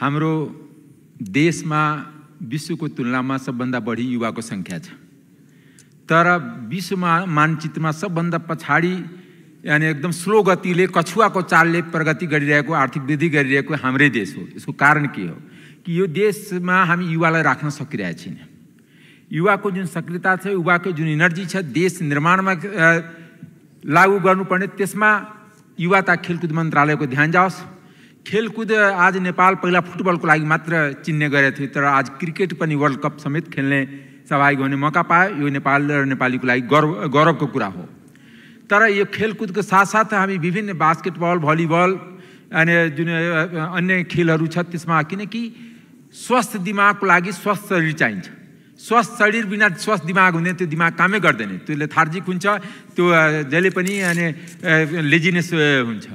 हाम्रो देशमा विश्वको तुलनामा सबभन्दा बढी युवाको सङ्ख्या छ तर विश्वमा मानचित्रमा सबभन्दा पछाडि यानि एकदम स्लो गतिले कछुवाको चालले प्रगति गरिरहेको आर्थिक वृद्धि गरिरहेको हाम्रै देश हो यसको कारण के हो कि यो देशमा हामी युवालाई राख्न सकिरहेको छैन युवाको जुन सक्रियता छ युवाको जुन इनर्जी छ देश निर्माणमा लागू गर्नुपर्ने त्यसमा युवा तथा खेलकुद मन्त्रालयको ध्यान जाओस् खेलकुद आज नेपाल पहिला फुटबलको लागि मात्र चिन्ने गरेको थियो तर आज क्रिकेट पनि वर्ल्ड कप समेत खेल्ने सहभागी हुने मौका पायो यो नेपाल र नेपालीको लागि गर्व गौरवको कुरा हो तर यो खेलकुदको साथसाथ हामी विभिन्न बास्केटबल भलिबल अनि जुन अन्य खेलहरू छ त्यसमा किनकि स्वस्थ दिमागको लागि स्वस्थ शरीर चाहिन्छ स्वस्थ शरीर बिना स्वस्थ दिमाग हुँदैन त्यो दिमाग कामै गर्दैन त्यसले थार्जिक हुन्छ त्यो जहिले पनि अनि लेजिनेस हुन्छ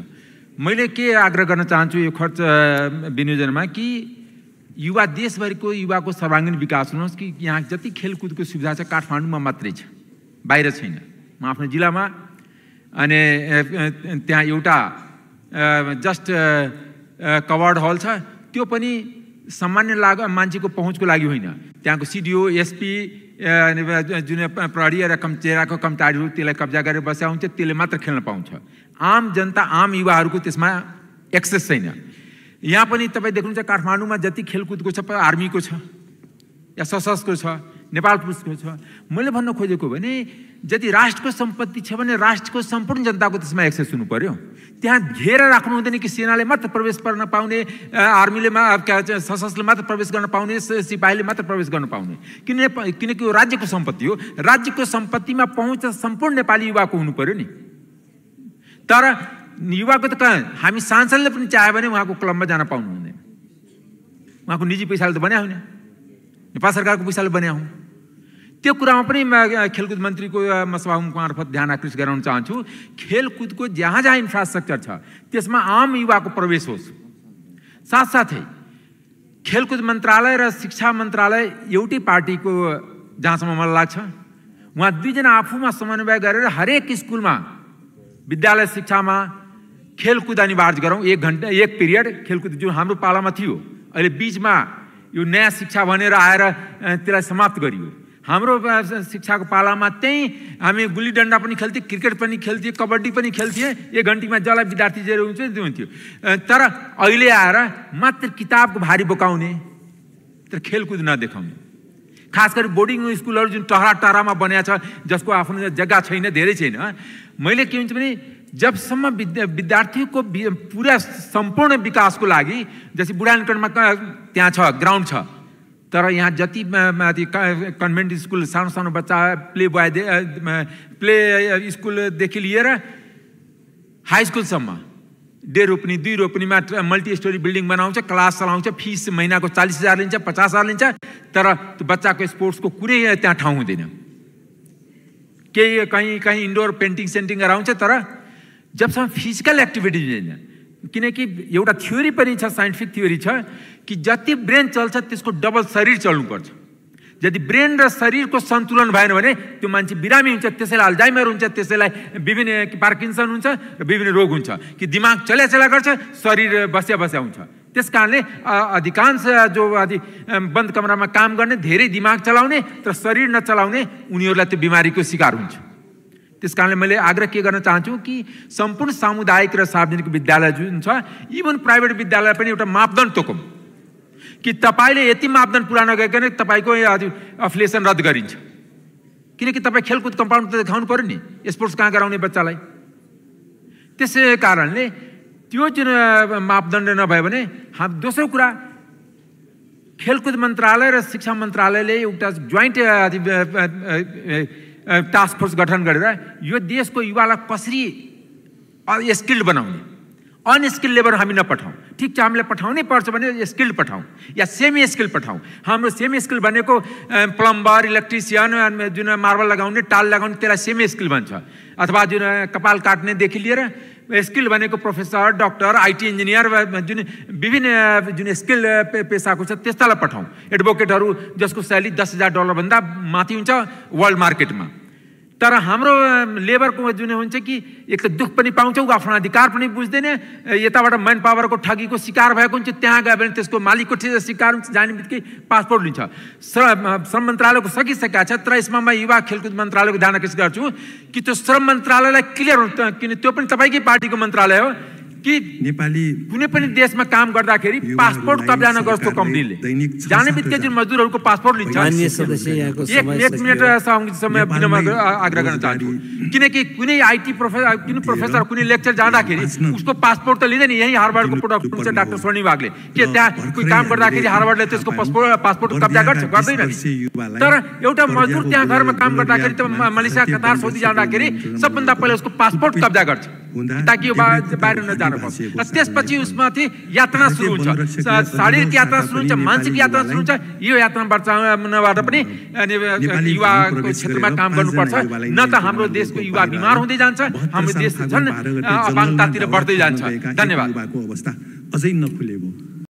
मैले के आग्रह गर्न चाहन्छु यो खर्च विनियोजनमा कि युवा देशभरिको युवाको सर्वाङ्गीण विकास हुनुहोस् कि यहाँ जति खेलकुदको सुविधा छ काठमाडौँमा मात्रै छ बाहिर छैन म आफ्नो जिल्लामा अनि त्यहाँ एउटा जस्ट कवर्ड हल छ त्यो पनि सामान्य लाग मान्छेको पहुँचको लागि होइन त्यहाँको सिडिओ एसपी जुन प्रहरी र कम कर्मचारीहरू त्यसलाई कब्जा गरेर बस्या हुन्छ त्यसले मात्र खेल्न पाउँछ आम जनता आम युवाहरूको त्यसमा एक्सेस छैन यहाँ पनि तपाईँ देख्नुहुन्छ काठमाडौँमा जति खेलकुदको छ आर्मीको छ या सशस्त्र छ नेपाल पुलिसको छ मैले भन्न खोजेको भने यदि राष्ट्रको सम्पत्ति छ भने राष्ट्रको सम्पूर्ण जनताको त्यसमा एक्सेस हुनु पर्यो त्यहाँ घेर राख्नु हुँदैन कि सेनाले मात्र प्रवेश गर्न पाउने आर्मीले सशस्त्रले मात्र प्रवेश गर्न पाउने सिपाहीले मात्र प्रवेश गर्न पाउने किन किनकि यो राज्यको सम्पत्ति हो राज्यको सम्पत्तिमा पहुँच सम्पूर्ण नेपाली युवाको हुनु पर्यो नि तर युवाको त हामी सांसदले पनि चाह्यो भने उहाँको क्लबमा जान पाउनुहुने उहाँको निजी पैसाले त बनायो होइन नेपाल सरकारको पैसाले बनायो हौँ त्यो कुरामा पनि खेलकुद मन्त्रीको सभा मार्फत ध्यान आकृष्ट गराउन चाहन्छु खेलकुदको जहाँ जहाँ इन्फ्रास्ट्रक्चर छ त्यसमा आम युवाको प्रवेश होस् साथसाथै खेलकुद मन्त्रालय र शिक्षा मन्त्रालय एउटै पार्टीको जहाँसम्म मलाई लाग्छ उहाँ दुईजना आफूमा समन्वय गरेर हरेक स्कुलमा विद्यालय शिक्षामा खेलकुद अनिवार्य गरौँ एक घन्टा एक पिरियड खेलकुद जुन हाम्रो पालामा थियो अहिले बिचमा यो नयाँ शिक्षा भनेर आएर त्यसलाई समाप्त गरियो हाम्रो शिक्षाको पालामा त्यहीँ हामी गुल्ली डन्डा पनि खेल्थ्यौँ क्रिकेट पनि खेल्थ्यौँ कबड्डी पनि खेल्थ्यौँ एक घन्टीमा जसलाई विद्यार्थी जेरो हुन्छ त्यो हुन्थ्यो तर अहिले आएर मात्र किताबको भारी बोकाउने तर खेलकुद नदेखाउने खास गरी बोर्डिङ स्कुलहरू जुन टहरा टहरामा बनाएको छ जसको आफ्नो जग्गा छैन धेरै छैन मैले के भन्छु भने जबसम्म विद्या विद्यार्थीको पुरा सम्पूर्ण विकासको लागि जस्तै बुढानकरणमा त्यहाँ छ ग्राउन्ड छ तर यहाँ जति माथि कन्भेन्ट स्कुल सानो सानो बच्चा प्ले बोय प्ले स्कुलदेखि लिएर हाई स्कुलसम्म डेढ रोपनी दुई रोपनीमा मल्टी स्टोरी बिल्डिङ बनाउँछ क्लास चलाउँछ फिस महिनाको चालिस हजार लिन्छ पचास हजार लिन्छ तर त्यो बच्चाको स्पोर्ट्सको कुनै त्यहाँ ठाउँ हुँदैन केही कहीँ कहीँ इन्डोर पेन्टिङ सेन्टिङ गराउँछ तर जबसम्म फिजिकल एक्टिभिटी हुँदैन किनकि एउटा थ्योरी पनि छ साइन्टिफिक थ्योरी छ कि जति ब्रेन चल्छ त्यसको डबल शरीर चल्नुपर्छ यदि ब्रेन र शरीरको सन्तुलन भएन भने त्यो मान्छे बिरामी हुन्छ त्यसैलाई अल्जाइमर हुन्छ त्यसैलाई विभिन्न पार्किन्सन हुन्छ र विभिन्न रोग हुन्छ कि दिमाग चल्या चल्या गर्छ शरीर बस्या बस्या हुन्छ त्यस कारणले अधिकांश जो अधि बन्द कमरामा काम गर्ने धेरै दिमाग चलाउने तर शरीर नचलाउने उनीहरूलाई त्यो बिमारीको शिकार हुन्छ त्यस कारणले मैले आग्रह के गर्न चाहन्छु कि सम्पूर्ण सामुदायिक र सार्वजनिक विद्यालय जुन छ इभन प्राइभेट विद्यालय पनि एउटा मापदण्ड तोकौँ कि तपाईँले यति मापदण्ड पुरा नगरिकन तपाईँको अफिलिएसन रद्द गरिन्छ किनकि तपाईँ खेलकुद कम्पाउन्ड त देखाउनु पऱ्यो नि स्पोर्ट्स कहाँ गराउने बच्चालाई त्यसै कारणले त्यो मापदण्ड नभयो भने हाम दोस्रो कुरा खेलकुद मन्त्रालय र शिक्षा मन्त्रालयले एउटा जोइन्ट टास्क फोर्स गठन गरेर यो देशको युवालाई कसरी स्किल्ड बनाउने अनस्किल लेबर हामी नपठाउँ ठिक छ हामीले पठाउनै पर्छ भने स्किल्ड पठाउँ या सेमी स्किल पठाउँ हाम्रो सेमी स्किल भनेको प्लम्बर इलेक्ट्रिसियन जुन मार्बल लगाउने टाल लगाउने त्यसलाई सेमी स्किल भन्छ अथवा जुन कपाल काट्नेदेखि लिएर स्किल भनेको प्रोफेसर डक्टर आइटी इन्जिनियर जुन विभिन्न जुन स्किल पेसाको छ त्यस्तालाई पठाउँ एडभोकेटहरू जसको स्यालेरी दस हजार डलरभन्दा माथि हुन्छ वर्ल्ड मार्केटमा तर हाम्रो लेबरको जुन हुन्छ कि एक त दुःख पनि पाउँछौँ आफ्नो अधिकार पनि बुझ्दैन यताबाट म्यान पावरको ठगीको शिकार भएको हुन्छ त्यहाँ गयो भने त्यसको मालिकको ठिक शिकार हुन्छ जाने बित्तिकै पासपोर्ट लिन्छ श्रम श्रम मन्त्रालयको सकिसकेका छ तर यसमा म युवा खेलकुद मन्त्रालयको ध्यान आकर्षित गर्छु कि त्यो श्रम मन्त्रालयलाई क्लियर किन त्यो पनि तपाईँकै पार्टीको मन्त्रालय हो कि नेपाली कुनै पनि देशमा काम गर्दाखेरि पासपोर्ट कब्जा नगर्छ कम्पनीले जाने बित्तिकै मजदुरहरूको पासपोर्ट लिन्छ एक मिनट समय विनम्र आग्रह गर्न चाहन्छु किनकि कुनै आइटी प्रोफेसर कुनै प्रोफेसर कुनै लेक्चर जाँदाखेरि उसको पासपोर्ट त लिँदैन यहीँ हार्वर्डको प्रोडक्ट डाक्टर स्वर्णि के त्यहाँ कोही काम गर्दाखेरि हार्वर्डले त्यसको पासपोर्ट पासपोर्ट कब्जा गर्छ गर्दैन तर एउटा मजदुर त्यहाँ घरमा काम गर्दाखेरि त मलेसिया कतार सौदी जाँदाखेरि सबभन्दा पहिला उसको पासपोर्ट कब्जा गर्छ ताकि बाहिर नजानु पर्छ र त्यसपछि उसमाथि यात्रा सुरु हुन्छ शारीरिक यात्रा सुरु हुन्छ मानसिक यात्रा सुरु हुन्छ यो यात्रा बचाउनबाट पनि युवाको क्षेत्रमा काम गर्नुपर्छ न त हाम्रो देशको युवा बिमार हुँदै जान्छ हाम्रो देश झन् अपाङ्गतातिर बढ्दै जान्छ धन्यवाद अवस्था अझै नखुलेको